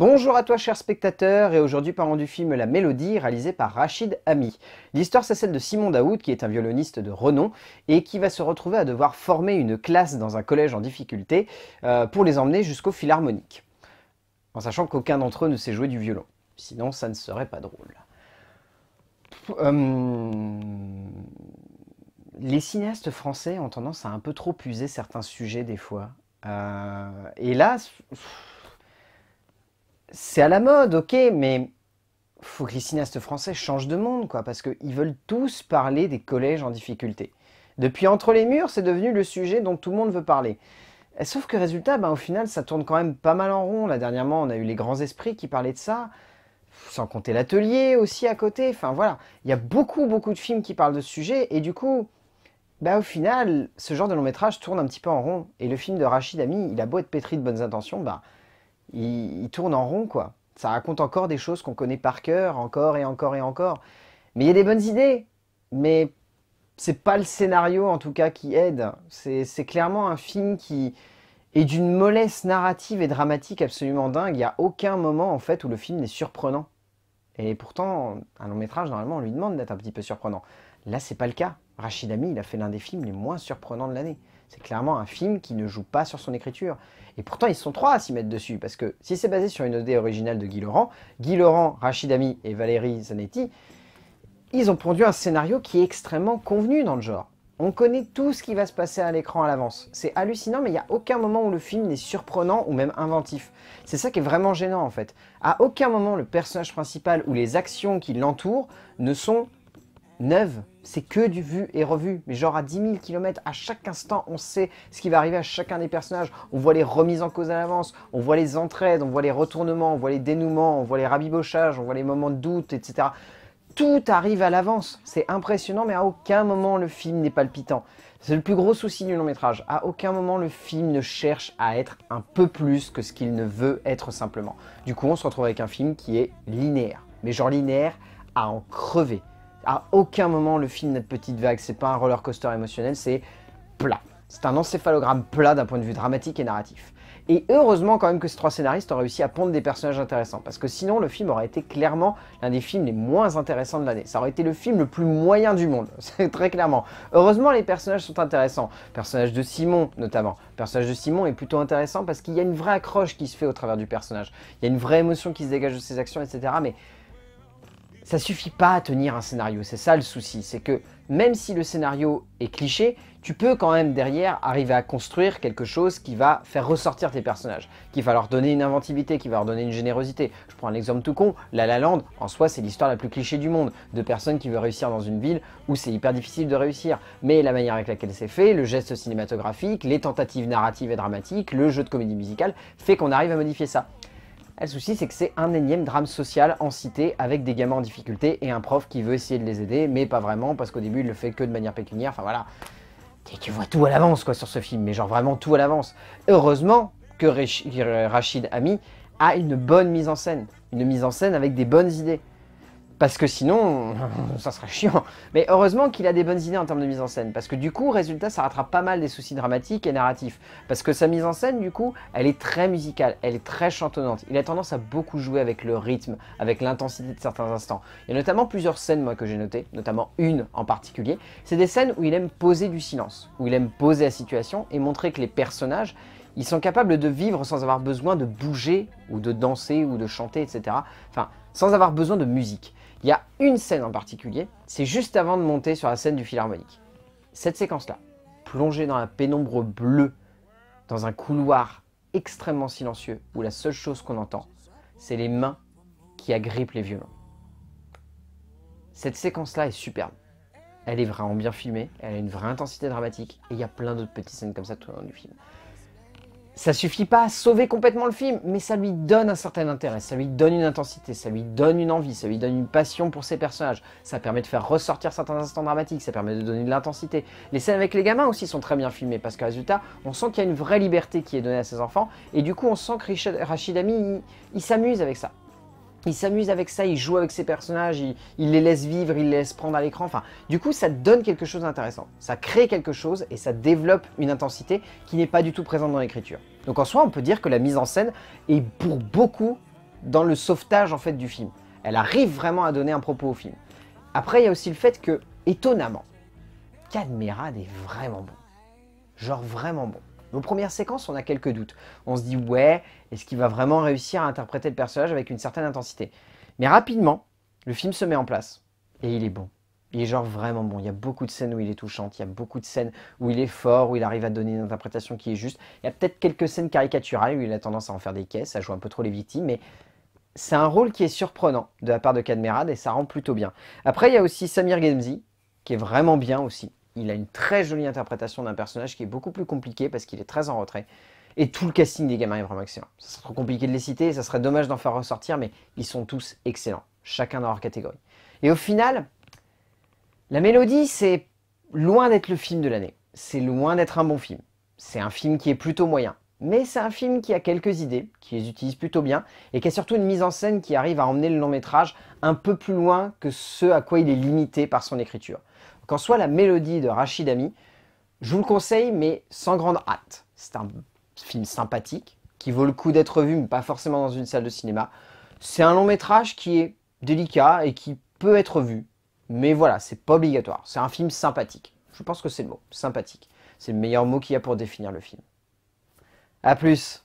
Bonjour à toi chers spectateurs et aujourd'hui parlons du film La Mélodie réalisé par Rachid Ami. L'histoire c'est celle de Simon Daoud qui est un violoniste de renom et qui va se retrouver à devoir former une classe dans un collège en difficulté euh, pour les emmener jusqu'au philharmonique. En sachant qu'aucun d'entre eux ne sait jouer du violon. Sinon ça ne serait pas drôle. Euh, les cinéastes français ont tendance à un peu trop user certains sujets des fois. Euh, et là c'est à la mode, ok, mais faut que les cinéastes français changent de monde, quoi, parce qu'ils veulent tous parler des collèges en difficulté. Depuis Entre les murs, c'est devenu le sujet dont tout le monde veut parler. Eh, sauf que résultat, ben, au final, ça tourne quand même pas mal en rond. Là, dernièrement, on a eu les grands esprits qui parlaient de ça, sans compter l'atelier aussi à côté. Enfin voilà, il y a beaucoup, beaucoup de films qui parlent de ce sujet, et du coup, ben, au final, ce genre de long métrage tourne un petit peu en rond. Et le film de Rachid Ami, il a beau être pétri de bonnes intentions, bah il, tourne en rond, quoi. Ça raconte encore des choses qu'on connaît par cœur, encore et encore et encore. Mais il y a des bonnes idées, mais c'est pas le scénario en tout cas qui aide. C'est clairement un film qui est d'une mollesse narrative et dramatique absolument dingue. Il n'y a aucun moment en fait où le film n'est surprenant. Et pourtant, un long métrage, normalement, on lui demande d'être un petit peu surprenant. Là, c'est pas le cas. Rachid Ami, il a fait l'un des films les moins surprenants de l'année. C'est clairement un film qui ne joue pas sur son écriture. Et pourtant, ils sont trois à s'y mettre dessus, parce que si c'est basé sur une idée originale de Guy Laurent, Guy Laurent, Rachid Ami et Valérie Zanetti, ils ont produit un scénario qui est extrêmement convenu dans le genre. On connaît tout ce qui va se passer à l'écran à l'avance. C'est hallucinant, mais il n'y a aucun moment où le film n'est surprenant ou même inventif. C'est ça qui est vraiment gênant en fait. À aucun moment le personnage principal ou les actions qui l'entourent ne sont neuve, c'est que du vu et revu, mais genre à 10 000 km, à chaque instant, on sait ce qui va arriver à chacun des personnages, on voit les remises en cause à l'avance, on voit les entraides, on voit les retournements, on voit les dénouements, on voit les rabibochages, on voit les moments de doute, etc. Tout arrive à l'avance, c'est impressionnant, mais à aucun moment le film n'est palpitant. C'est le plus gros souci du long métrage, à aucun moment le film ne cherche à être un peu plus que ce qu'il ne veut être simplement. Du coup, on se retrouve avec un film qui est linéaire, mais genre linéaire à en crever. À aucun moment le film n'a de petite vague, c'est pas un roller coaster émotionnel, c'est plat. C'est un encéphalogramme plat d'un point de vue dramatique et narratif. Et heureusement quand même que ces trois scénaristes ont réussi à pondre des personnages intéressants, parce que sinon le film aurait été clairement l'un des films les moins intéressants de l'année. Ça aurait été le film le plus moyen du monde, c'est très clairement. Heureusement les personnages sont intéressants, le personnage de Simon notamment. Le personnage de Simon est plutôt intéressant parce qu'il y a une vraie accroche qui se fait au travers du personnage. Il y a une vraie émotion qui se dégage de ses actions, etc. Mais ça suffit pas à tenir un scénario. C'est ça le souci, c'est que même si le scénario est cliché, tu peux quand même derrière arriver à construire quelque chose qui va faire ressortir tes personnages, qui va leur donner une inventivité, qui va leur donner une générosité. Je prends un exemple tout con, La La Land, en soi c'est l'histoire la plus clichée du monde, de personnes qui veulent réussir dans une ville où c'est hyper difficile de réussir. Mais la manière avec laquelle c'est fait, le geste cinématographique, les tentatives narratives et dramatiques, le jeu de comédie musicale, fait qu'on arrive à modifier ça le souci, c'est que c'est un énième drame social en cité avec des gamins en difficulté et un prof qui veut essayer de les aider, mais pas vraiment, parce qu'au début, il le fait que de manière pécuniaire. Enfin voilà. tu vois tout à l'avance, quoi, sur ce film, mais genre vraiment tout à l'avance. Heureusement que Rachid Ami a une bonne mise en scène. Une mise en scène avec des bonnes idées parce que sinon, ça serait chiant. Mais heureusement qu'il a des bonnes idées en termes de mise en scène, parce que du coup, résultat, ça rattrape pas mal des soucis dramatiques et narratifs. Parce que sa mise en scène, du coup, elle est très musicale, elle est très chantonnante. Il a tendance à beaucoup jouer avec le rythme, avec l'intensité de certains instants. Il y a notamment plusieurs scènes, moi, que j'ai notées, notamment une en particulier. C'est des scènes où il aime poser du silence, où il aime poser la situation et montrer que les personnages, ils sont capables de vivre sans avoir besoin de bouger, ou de danser, ou de chanter, etc. Enfin, sans avoir besoin de musique. Il y a une scène en particulier, c'est juste avant de monter sur la scène du Philharmonique. Cette séquence-là, plongée dans la pénombre bleue, dans un couloir extrêmement silencieux, où la seule chose qu'on entend, c'est les mains qui agrippent les violons. Cette séquence-là est superbe. Elle est vraiment bien filmée, elle a une vraie intensité dramatique, et il y a plein d'autres petites scènes comme ça tout au long du film ça suffit pas à sauver complètement le film, mais ça lui donne un certain intérêt, ça lui donne une intensité, ça lui donne une envie, ça lui donne une passion pour ses personnages, ça permet de faire ressortir certains instants dramatiques, ça permet de donner de l'intensité. Les scènes avec les gamins aussi sont très bien filmées, parce que résultat, on sent qu'il y a une vraie liberté qui est donnée à ses enfants, et du coup on sent que Rachid Ami, il s'amuse avec ça il s'amuse avec ça, il joue avec ses personnages, il, les laisse vivre, il les laisse prendre à l'écran. Enfin, du coup, ça donne quelque chose d'intéressant. Ça crée quelque chose et ça développe une intensité qui n'est pas du tout présente dans l'écriture. Donc en soi, on peut dire que la mise en scène est pour beaucoup dans le sauvetage en fait du film. Elle arrive vraiment à donner un propos au film. Après, il y a aussi le fait que, étonnamment, Cadmerade est vraiment bon. Genre vraiment bon. Nos premières séquences, on a quelques doutes. On se dit, ouais, est-ce qu'il va vraiment réussir à interpréter le personnage avec une certaine intensité Mais rapidement, le film se met en place. Et il est bon. Il est genre vraiment bon. Il y a beaucoup de scènes où il est touchant, il y a beaucoup de scènes où il est fort, où il arrive à donner une interprétation qui est juste. Il y a peut-être quelques scènes caricaturales où il a tendance à en faire des caisses, à jouer un peu trop les victimes, mais c'est un rôle qui est surprenant de la part de Cadmerad et ça rend plutôt bien. Après, il y a aussi Samir Gemzi, qui est vraiment bien aussi il a une très jolie interprétation d'un personnage qui est beaucoup plus compliqué parce qu'il est très en retrait. Et tout le casting des gamins est vraiment excellent. Ça serait trop compliqué de les citer, ça serait dommage d'en faire ressortir, mais ils sont tous excellents, chacun dans leur catégorie. Et au final, la mélodie, c'est loin d'être le film de l'année. C'est loin d'être un bon film. C'est un film qui est plutôt moyen. Mais c'est un film qui a quelques idées, qui les utilise plutôt bien, et qui a surtout une mise en scène qui arrive à emmener le long métrage un peu plus loin que ce à quoi il est limité par son écriture. Qu'en soit la mélodie de Rachid Ami, je vous le conseille, mais sans grande hâte. C'est un film sympathique, qui vaut le coup d'être vu, mais pas forcément dans une salle de cinéma. C'est un long métrage qui est délicat et qui peut être vu. Mais voilà, c'est pas obligatoire. C'est un film sympathique. Je pense que c'est le mot, sympathique. C'est le meilleur mot qu'il y a pour définir le film. A plus